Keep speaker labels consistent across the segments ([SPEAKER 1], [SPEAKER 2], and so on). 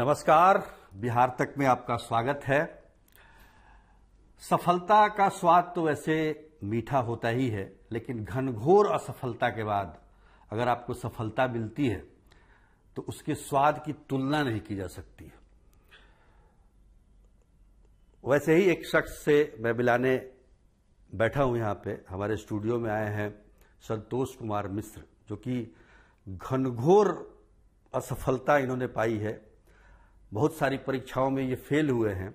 [SPEAKER 1] नमस्कार बिहार तक में आपका स्वागत है सफलता का स्वाद तो वैसे मीठा होता ही है लेकिन घनघोर असफलता के बाद अगर आपको सफलता मिलती है तो उसके स्वाद की तुलना नहीं की जा सकती वैसे ही एक शख्स से मैं मिलाने बैठा हूं यहां पे हमारे स्टूडियो में आए हैं संतोष कुमार मिश्र जो कि घनघोर असफलता इन्होंने पाई है बहुत सारी परीक्षाओं में ये फेल हुए हैं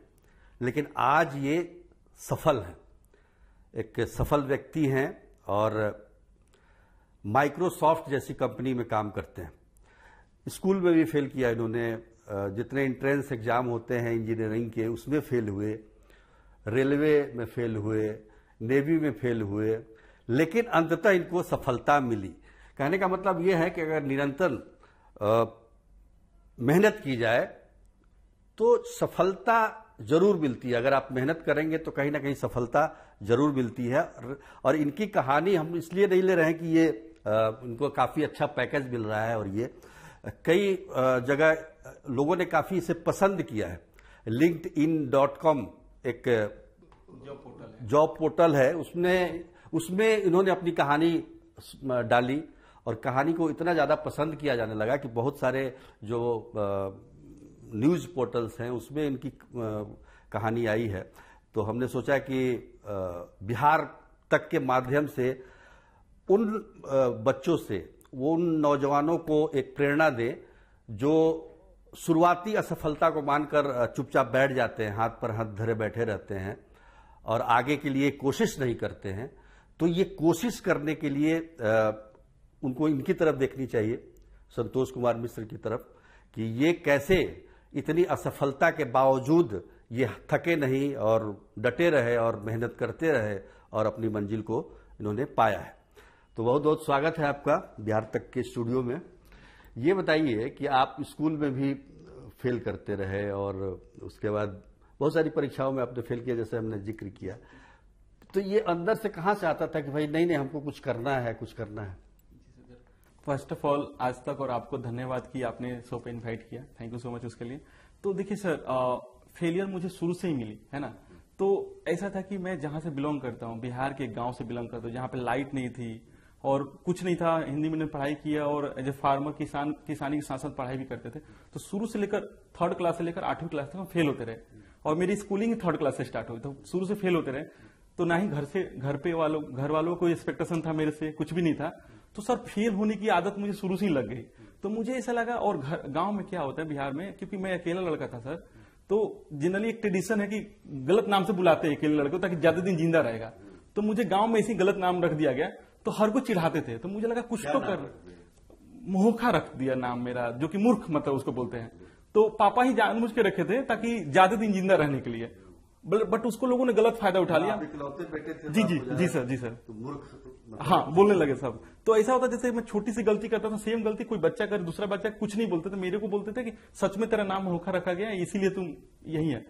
[SPEAKER 1] लेकिन आज ये सफल हैं एक सफल व्यक्ति हैं और माइक्रोसॉफ्ट जैसी कंपनी में काम करते हैं स्कूल में भी फेल किया इन्होंने जितने इंट्रेंस एग्जाम होते हैं इंजीनियरिंग के उसमें फेल हुए रेलवे में फेल हुए नेवी में फेल हुए लेकिन अंततः इनको सफलता मिली कहने का मतलब यह है कि अगर निरंतर मेहनत की जाए तो सफलता जरूर मिलती है अगर आप मेहनत करेंगे तो कहीं ना कहीं सफलता जरूर मिलती है और इनकी कहानी हम इसलिए नहीं ले रहे हैं कि ये इनको काफ़ी अच्छा पैकेज मिल रहा है और ये कई जगह लोगों ने काफ़ी इसे पसंद किया है लिंक्ड इन डॉट कॉम एक
[SPEAKER 2] जॉब पोर्टल
[SPEAKER 1] पोर्टल है उसमें उसमें इन्होंने अपनी कहानी डाली और कहानी को इतना ज़्यादा पसंद किया जाने लगा कि बहुत सारे जो न्यूज पोर्टल्स हैं उसमें इनकी कहानी आई है तो हमने सोचा कि बिहार तक के माध्यम से उन बच्चों से वो उन नौजवानों को एक प्रेरणा दें जो शुरुआती असफलता को मानकर चुपचाप बैठ जाते हैं हाथ पर हाथ धरे बैठे रहते हैं और आगे के लिए कोशिश नहीं करते हैं तो ये कोशिश करने के लिए उनको इनकी तरफ देखनी चाहिए संतोष कुमार मिश्र की तरफ कि ये कैसे इतनी असफलता के बावजूद ये थके नहीं और डटे रहे और मेहनत करते रहे और अपनी मंजिल को इन्होंने पाया है तो बहुत बहुत स्वागत है आपका बिहार तक के स्टूडियो में ये बताइए कि आप स्कूल में भी फेल करते रहे और उसके बाद बहुत सारी परीक्षाओं में आपने फेल किया जैसे हमने जिक्र किया तो ये अंदर से कहाँ से आता था कि भाई नहीं नहीं हमको कुछ करना है कुछ करना है फर्स्ट ऑफ ऑल आज तक और आपको धन्यवाद कि आपने शो पे इन्वाइट किया
[SPEAKER 2] थैंक यू सो मच उसके लिए तो देखिए सर फेलियर मुझे शुरू से ही मिली है ना तो ऐसा था कि मैं जहां से बिलोंग करता हूँ बिहार के गांव से बिलोंग करता हूँ जहां पे लाइट नहीं थी और कुछ नहीं था हिंदी मीडियम पढ़ाई किया और एज ए फार्मर किसान किसानी के साथ साथ पढ़ाई भी करते थे तो शुरू से लेकर थर्ड क्लास से लेकर आठवीं क्लास तक हम फेल होते रहे और मेरी स्कूलिंग थर्ड क्लास से स्टार्ट हुई तो शुरू से फेल होते रहे तो ना ही घर से घर पे वालों घर वालों को एक्सपेक्टेशन था मेरे से कुछ भी नहीं था तो सर फेल होने की आदत मुझे शुरू से ही लग गई तो मुझे ऐसा लगा और घर गांव में क्या होता है बिहार में क्योंकि मैं अकेला लड़का था सर तो जनरली एक ट्रेडिशन है कि गलत नाम से बुलाते हैं अकेले लड़के ताकि ज्यादा दिन जिंदा रहेगा तो मुझे गांव में ऐसे गलत नाम रख दिया गया तो हर को चिढ़ाते थे तो मुझे लगा कुछ तो कर मोहखा रख दिया नाम मेरा जो कि मूर्ख मतलब उसको बोलते हैं तो पापा ही जान के रखे थे ताकि ज्यादा दिन जिंदा रहने के लिए बट उसको लोगों ने गलत फायदा उठा हाँ, लिया
[SPEAKER 1] थे जी जी जी सर जी सर तो तो मतलब
[SPEAKER 2] हाँ बोलने लगे सब तो ऐसा होता जैसे मैं छोटी सी गलती करता था सेम गलती कोई बच्चा कर दूसरा बच्चा कुछ नहीं बोलते थे मेरे को बोलते थे कि सच में तेरा नाम होखा रखा गया इसीलिए तुम यही है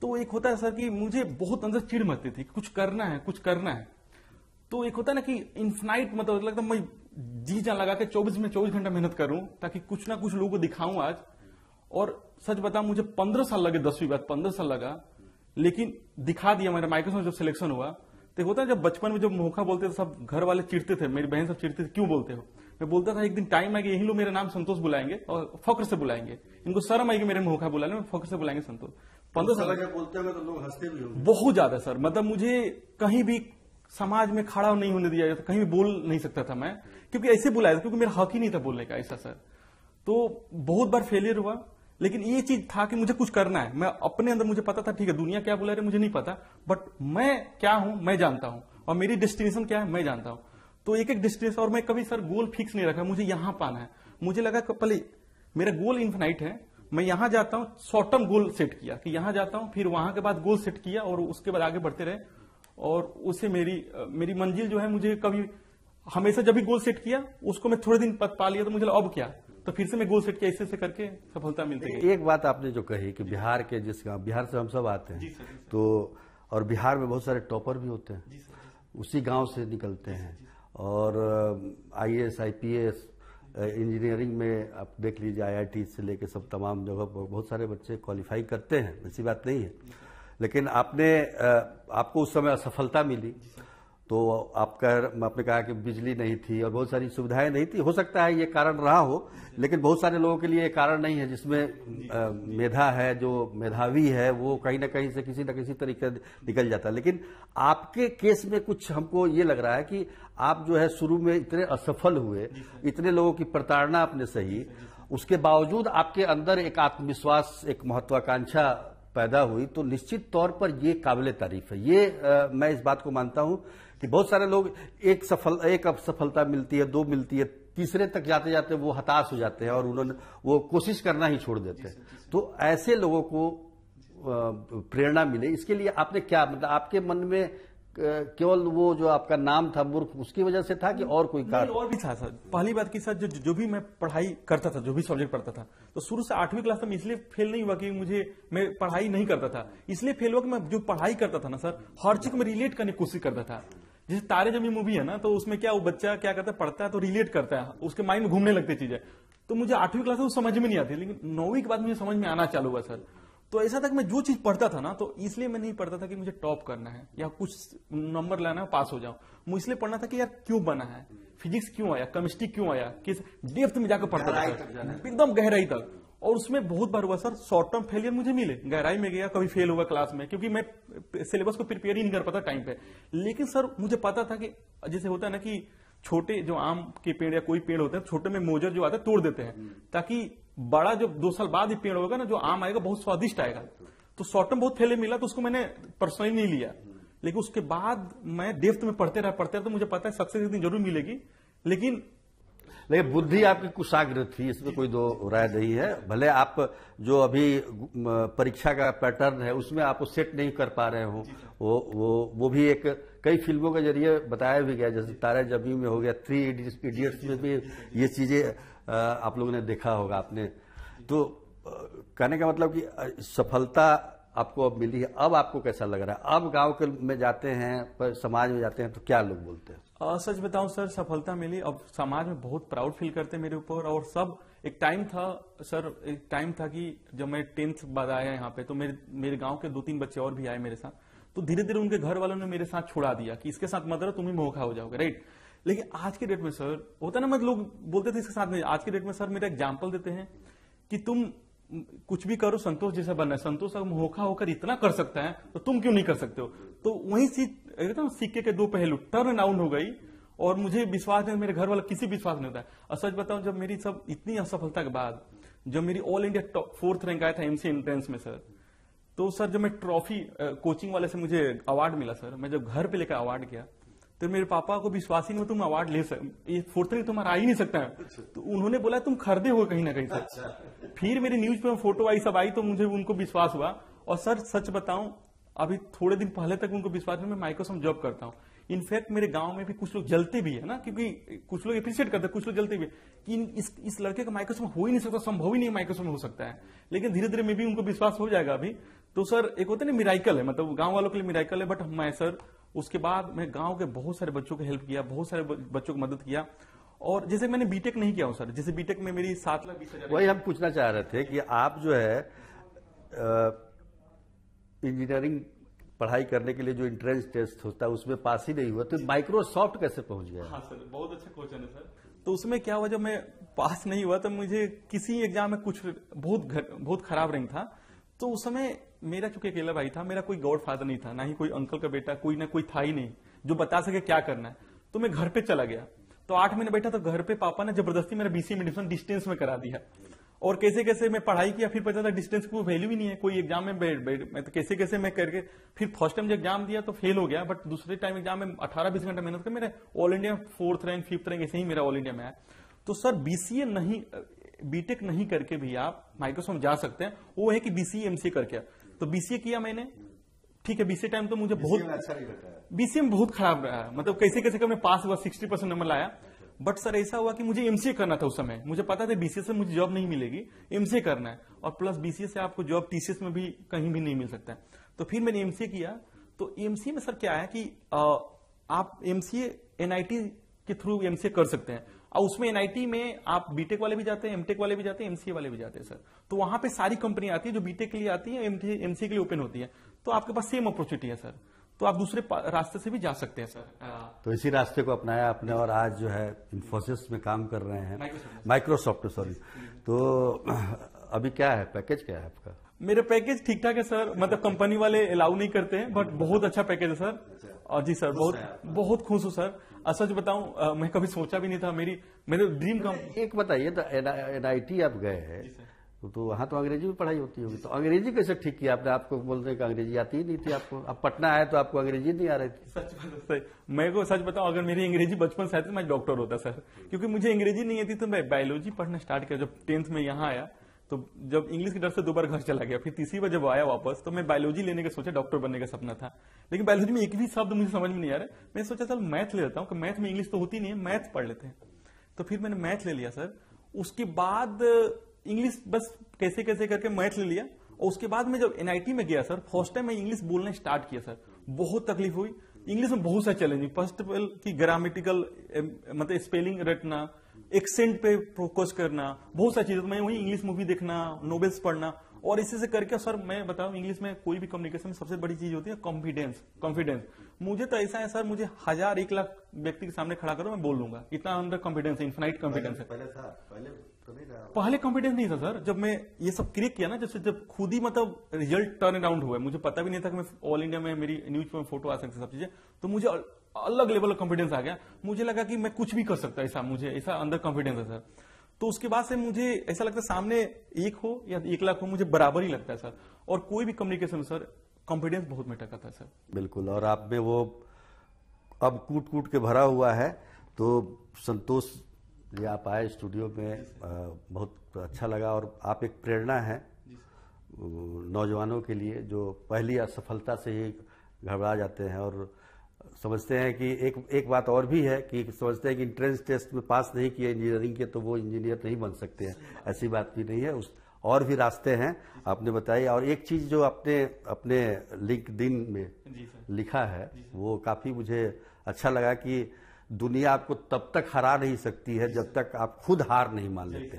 [SPEAKER 2] तो एक होता है सर कि मुझे बहुत अंदर चिड़ मरती थी कुछ करना है कुछ करना है तो एक होता है ना कि इन्फिनाइट मतलब लगता मैं जी जान लगा के चौबीस में चौबीस घंटा मेहनत करूं ताकि कुछ ना कुछ लोगों को दिखाऊं आज और सच बता मुझे पंद्रह साल लगे दसवीं बाद पंद्रह साल लगा लेकिन दिखा दिया मेरा माइक्रोसॉफ्ट जब सिलेक्शन हुआ तो होता है जब बचपन में जब मोखा बोलते थे सब घर वाले चिड़ते थे मेरी बहन सब चिड़ते थे क्यों बोलते हो मैं बोलता था एक दिन टाइम आएगा यही लोग मेरा नाम संतोष बुलाएंगे और फक्र से बुलाएंगे इनको शर्म आएगी मेरे मोखा बुलाने में फक्र से बुलाएंगे संतोष पंद्रह साल
[SPEAKER 1] बोलते हो तो लोग हंसते भी
[SPEAKER 2] बहुत ज्यादा सर मतलब मुझे कहीं भी समाज में खड़ा नहीं होने दिया जाता कहीं भी बोल नहीं सकता था मैं क्योंकि ऐसे बुलाया था क्योंकि मेरा हक ही नहीं था बोलने का ऐसा सर तो बहुत बार फेलियर हुआ लेकिन ये चीज था कि मुझे कुछ करना है मैं अपने अंदर मुझे पता था ठीक है दुनिया क्या बोला रही मुझे नहीं पता बट मैं क्या हूं मैं जानता हूं और मेरी डेस्टिनेशन क्या है मैं जानता हूं तो एक एक डिस्टेंस और मैं कभी सर गोल फिक्स नहीं रखा मुझे यहां पाना है मुझे लगा कि पहले मेरा गोल इन्फिनाइट है मैं यहां जाता हूं शॉर्ट टर्म गोल सेट किया कि यहां जाता हूं फिर वहां के बाद गोल सेट किया और उसके बाद आगे बढ़ते रहे और उसे मेरी मेरी मंजिल जो है मुझे कभी हमेशा जब भी गोल सेट किया उसको मैं थोड़े दिन पा लिया तो मुझे अब क्या तो फिर से मैं गोल सेट किया ऐसे ऐसे करके सफलता मिलती
[SPEAKER 1] है एक बात आपने जो कही कि बिहार के जिस गाँव बिहार से हम सब आते हैं तो और बिहार में बहुत सारे टॉपर भी होते हैं उसी गांव से निकलते हैं और पी एस इंजीनियरिंग में आप देख लीजिए आईआईटी से लेकर सब तमाम जगह पर बहुत सारे बच्चे क्वालिफाई करते हैं ऐसी बात नहीं है लेकिन आपने आपको उस समय असफलता मिली तो आपका आपने कहा कि बिजली नहीं थी और बहुत सारी सुविधाएं नहीं थी हो सकता है ये कारण रहा हो लेकिन बहुत सारे लोगों के लिए कारण नहीं है जिसमें मेधा है जो मेधावी है वो कहीं ना कहीं से किसी ना किसी तरीके निकल जाता है लेकिन आपके केस में कुछ हमको ये लग रहा है कि आप जो है शुरू में इतने असफल हुए इतने लोगों की प्रताड़ना आपने सही उसके बावजूद आपके अंदर एक आत्मविश्वास एक महत्वाकांक्षा पैदा हुई तो निश्चित तौर पर ये काबिल तारीफ है ये आ, मैं इस बात को मानता हूं कि बहुत सारे लोग एक सफल एक असफलता मिलती है दो मिलती है तीसरे तक जाते जाते वो हताश हो जाते हैं और उन्होंने वो कोशिश करना ही छोड़ देते हैं तो ऐसे लोगों को प्रेरणा मिले इसके लिए आपने क्या मतलब आपके मन में केवल वो जो आपका नाम था मूर्ख उसकी वजह से था कि और कोई कारण और भी था सर पहली बात की सर जो जो भी मैं पढ़ाई करता था जो भी सब्जेक्ट पढ़ता था तो शुरू से आठवीं क्लास तक
[SPEAKER 2] मैं इसलिए फेल नहीं हुआ कि मुझे मैं पढ़ाई नहीं करता था इसलिए फेल हुआ कि मैं जो पढ़ाई करता था ना सर हर चीज में रिलेट करने की कोशिश करता था जैसे तारे जमी मूवी है ना तो उसमें क्या वो बच्चा क्या करता है पढ़ता है तो रिलेट करता है उसके माइंड में घूमने लगती चीजें तो मुझे आठवीं क्लास में समझ में नहीं आती लेकिन नौवीं के बाद मुझे समझ में आना चालू हुआ सर तो ऐसा था कि मैं जो चीज पढ़ता था ना तो इसलिए मैं नहीं पढ़ता था कि मुझे टॉप करना है या कुछ नंबर लाना है पास हो जाऊं मुझे इसलिए पढ़ना था कि यार क्यों बना है फिजिक्स क्यों आया केमिस्ट्री क्यों आया किस डेप्थ में जाकर पढ़ता था एकदम गहराई तक और उसमें बहुत बार हुआ सर शॉर्ट टर्म फेलियर मुझे मिले गहराई में गया कभी फेल हुआ क्लास में क्योंकि मैं सिलेबस को प्रिपेयर ही नहीं कर पाता टाइम पे लेकिन सर मुझे पता था कि जैसे होता है ना कि छोटे जो आम के पेड़ या कोई पेड़ होते हैं छोटे में मोजर जो आता है तोड़ देते हैं हम्म। ताकि बड़ा जो दो साल बाद ही पेड़ होगा ना जो आम आएगा बहुत स्वादिष्ट आएगा तो शॉर्ट टर्म बहुत फेले मिला तो उसको मैंने पर्सनली नहीं लिया लेकिन उसके बाद मैं डेफ्थ में पढ़ते रहा पढ़ते रहा तो मुझे पता है सक्सेस इतनी जरूर मिलेगी लेकिन
[SPEAKER 1] लेकिन बुद्धि आपकी कुशाग्र थी इसमें कोई दो राय नहीं है भले आप जो अभी परीक्षा का पैटर्न है उसमें आपको सेट नहीं कर पा रहे हो वो वो वो भी एक कई फिल्मों के जरिए बताया भी गया जैसे तारे जमी में हो गया थ्री इडियट्स में भी ये चीजें आप लोगों ने देखा होगा आपने तो कहने का मतलब कि सफलता आपको अब मिली है अब आपको कैसा लग रहा है अब गांव के में जाते हैं पर समाज में जाते हैं तो क्या लोग बोलते हैं
[SPEAKER 2] आ, सच बताऊं सर सफलता मिली अब समाज में बहुत प्राउड फील करते मेरे ऊपर और सब एक टाइम था सर एक टाइम था कि जब मैं टेंथ बाद आया यहाँ पे तो मेरे मेरे गांव के दो तीन बच्चे और भी आए मेरे साथ तो धीरे धीरे उनके घर वालों ने मेरे साथ छुड़ा दिया कि इसके साथ मत तुम्हें तुम मोखा हो जाओगे राइट लेकिन आज के डेट में सर होता ना मत मतलब लोग बोलते थे इसके साथ में आज के डेट में सर मेरा एग्जाम्पल देते हैं कि तुम कुछ भी करो संतोष जैसा बनना है संतोष अगर होखा होकर इतना कर सकता है तो तुम क्यों नहीं कर सकते हो तो वहीं सी एकदम तो सिक्के के दो पहलू टर्न डाउन हो गई और मुझे विश्वास है मेरे घर वाला किसी विश्वास नहीं होता है सच बताऊं जब मेरी सब इतनी असफलता के बाद जब मेरी all India top fourth rank आया था एमसी एंट्रेंस में सर तो सर जब मैं ट्रॉफी कोचिंग वाले से मुझे अवार्ड मिला सर मैं जब घर पे लेकर अवार्ड किया तो मेरे पापा को विश्वास ही नहीं तुम अवार्ड ले सक ये फोर्थ रैंक तुम्हारा आ ही नहीं सकता है अच्छा। तो उन्होंने बोला तुम खरीदे हो कहीं ना कहीं सर फिर मेरी न्यूज पे फोटो आई सब आई तो मुझे उनको विश्वास हुआ और सर सच बताऊं अभी थोड़े दिन पहले तक उनको विश्वास नहीं मैं माइक्रोसॉम जॉब करता हूँ इनफैक्ट मेरे गांव में भी कुछ लोग जलते भी है ना क्योंकि कुछ लोग अप्रिशिएट करते हैं कुछ लोग जलते भी कि इस इस लड़के का माइक्रोसॉम हो ही नहीं सकता संभव ही नहीं माइक्रोसॉम हो सकता है लेकिन धीरे धीरे में भी उनको विश्वास हो जाएगा अभी तो सर एक होता है ना मिराइकल है मतलब गांव वालों के लिए मिराइकल है बट मैं सर उसके बाद मैं गाँव के बहुत सारे बच्चों को हेल्प किया बहुत सारे बच्चों को मदद किया और जैसे मैंने बीटेक नहीं किया हूं सर जैसे बीटेक में मेरी सात लाख बीस हजार वही हम
[SPEAKER 1] पूछना चाह रहे थे कि आप जो है इंजीनियरिंग पढ़ाई करने के लिए जो इंट्रेंस टेस्ट होता है उसमें पास ही नहीं हुआ तो माइक्रोसॉफ्ट कैसे पहुंच गया हाँ
[SPEAKER 2] सर बहुत अच्छा क्वेश्चन है सर तो उसमें क्या हुआ जब मैं पास नहीं हुआ तो मुझे किसी एग्जाम में कुछ बहुत घर, बहुत खराब रैंक था तो उस समय मेरा चूंकि अकेला भाई था मेरा कोई गॉड फादर नहीं था ना ही कोई अंकल का बेटा कोई ना कोई था ही नहीं जो बता सके क्या करना है तो मैं घर पे चला गया तो आठ महीने बैठा तो घर पे पापा ने जबरदस्ती मेरा बीसी में एडमिशन डिस्टेंस में करा दिया और कैसे कैसे मैं पढ़ाई किया फिर पता था डिस्टेंस की वैल्यू ही नहीं है कोई एग्जाम में बैठ बैठ मैं तो कैसे कैसे मैं करके फिर फर्स्ट टाइम जब एग्जाम दिया तो फेल हो गया बट दूसरे टाइम एग्जाम में अठारह बीस घंटा मेहनत कर मेरे all India fourth rank fifth rank ऐसे ही मेरा ऑल इंडिया में आया तो सर बीसीए नहीं बीटेक नहीं करके भी आप माइक्रोसॉफ्ट जा सकते हैं वो है कि बीसीए एमसीए करके तो बीसीए किया मैंने ठीक है बीसी टाइम तो मुझे बहुत अच्छा नहीं बीसीएम बहुत खराब रहा मतलब कैसे कैसे कर मैं पास हुआ सिक्सटी परसेंट नंबर लाया बट सर ऐसा हुआ कि मुझे एमसीए करना था उस समय मुझे पता था बीसीए से मुझे जॉब नहीं मिलेगी एमसीए करना है और प्लस बीसीए से आपको जॉब टीसीएस में भी कहीं भी नहीं मिल सकता है तो फिर मैंने एमसीए किया तो एमसीए में सर क्या है कि आप एमसीए एनआईटी के थ्रू एमसीए कर सकते हैं और उसमें एनआईटी में आप बीटेक वाले भी जाते हैं एमटेक वाले भी जाते हैं एमसीए वाले भी जाते हैं सर तो वहां पे सारी कंपनी आती है जो बीटेक के लिए आती है एमसीए के लिए ओपन होती है तो आपके पास सेम अपॉर्चुनिटी है सर तो आप दूसरे रास्ते से भी जा सकते हैं सर uh,
[SPEAKER 1] तो इसी रास्ते को अपनाया आपने और आज जो है इन्फोसिस में काम कर रहे हैं माइक्रोसॉफ्ट सॉरी तो अभी क्या है पैकेज क्या है आपका मेरा पैकेज ठीक ठाक है सर मतलब कंपनी वाले अलाउ नहीं करते हैं बट बहुत अच्छा पैकेज है सर अच्छा।
[SPEAKER 2] और जी सर बहुत बहुत खुश हूँ सर सच बताऊं मैं कभी सोचा भी नहीं था मेरी
[SPEAKER 1] मेरे ड्रीम का एक बताइए तो एनआईटी आप गए हैं तो वहां तो अंग्रेजी में पढ़ाई होती होगी तो अंग्रेजी कैसे ठीक किया आपने आपको बोलते हैं कि अंग्रेजी आती ही नहीं थी आपको अब पटना आया तो आपको अंग्रेजी नहीं आ रही थी सच सच मैं को सच बताऊं अगर मेरी अंग्रेजी बचपन से आती तो मैं डॉक्टर होता सर
[SPEAKER 2] क्योंकि मुझे अंग्रेजी नहीं आती तो मैं बायोलॉजी पढ़ना स्टार्ट किया जब टेंथ में यहाँ आया तो जब इंग्लिश के डर से दो बार घर चला गया फिर तीसरी बार जब आया वापस तो मैं बायोलॉजी लेने का सोचा डॉक्टर बनने का सपना था लेकिन बायोलॉजी में एक भी शब्द मुझे समझ में नहीं आ रहा है मैं सोचा सर मैथ ले लेता हूँ मैथ में इंग्लिश तो होती नहीं है मैथ पढ़ लेते हैं तो फिर मैंने मैथ ले लिया सर उसके बाद इंग्लिश बस कैसे कैसे करके मैथ ले लिया और उसके बाद में जब एनआईटी में गया सर फर्स्ट टाइम मैं इंग्लिश बोलना स्टार्ट किया सर बहुत तकलीफ हुई इंग्लिश में बहुत सारे चैलेंज हुई फर्स्ट ऑफ ऑल की ग्रामेटिकल मतलब स्पेलिंग रटना एक्सेंट पे फोकस करना बहुत सारी चीजें मैं वही इंग्लिश मूवी देखना नोवेल्स पढ़ना और इसी से करके सर मैं बताऊं इंग्लिश में कोई भी कम्युनिकेशन में सबसे बड़ी चीज होती है कॉन्फिडेंस कॉन्फिडेंस मुझे तो ऐसा है सर मुझे हजार एक लाख व्यक्ति के सामने खड़ा करो मैं बोल लूंगा इतना अंदर कॉन्फिडेंस है इन्फिनाइट कॉन्फिडेंस है
[SPEAKER 1] पहले था पहले पहले
[SPEAKER 2] कॉन्फिडेंस नहीं था सर जब मैं ये सब क्रिएट किया ना जब जब खुद ही मतलब रिजल्ट टर्न अराउंड हुआ मुझे पता भी नहीं था कि मैं ऑल इंडिया में मेरी न्यूज में फोटो आ सकती सब चीजें तो मुझे अलग लेवल का कॉन्फिडेंस आ गया मुझे लगा कि मैं कुछ भी कर सकता ऐसा मुझे ऐसा अंदर कॉन्फिडेंस है सर तो उसके बाद से मुझे ऐसा लगता है सामने एक हो या एक लाख हो मुझे बराबर ही लगता है सर और कोई भी कम्युनिकेशन में सर कॉन्फिडेंस बहुत मैटर करता है सर
[SPEAKER 1] बिल्कुल और आप में वो अब कूट कूट के भरा हुआ है तो संतोष जी आप आए स्टूडियो में बहुत अच्छा लगा और आप एक प्रेरणा हैं नौजवानों के लिए जो पहली असफलता से ही घबरा जाते हैं और समझते हैं कि एक एक बात और भी है कि समझते हैं कि इंट्रेंस टेस्ट में पास नहीं किए इंजीनियरिंग के तो वो इंजीनियर नहीं बन सकते हैं ऐसी बात भी नहीं है उस और भी रास्ते हैं आपने बताई और एक चीज जो आपने अपने लिंक में लिखा है वो काफी मुझे अच्छा लगा कि दुनिया आपको तब तक हरा नहीं सकती है जब तक आप खुद हार नहीं मान लेते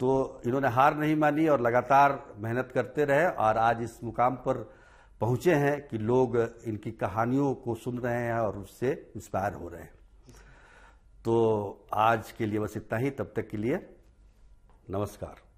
[SPEAKER 1] तो इन्होंने हार नहीं मानी और लगातार मेहनत करते रहे और आज इस मुकाम पर पहुंचे हैं कि लोग इनकी कहानियों को सुन रहे हैं और उससे इंस्पायर हो रहे हैं तो आज के लिए बस इतना ही तब तक के लिए नमस्कार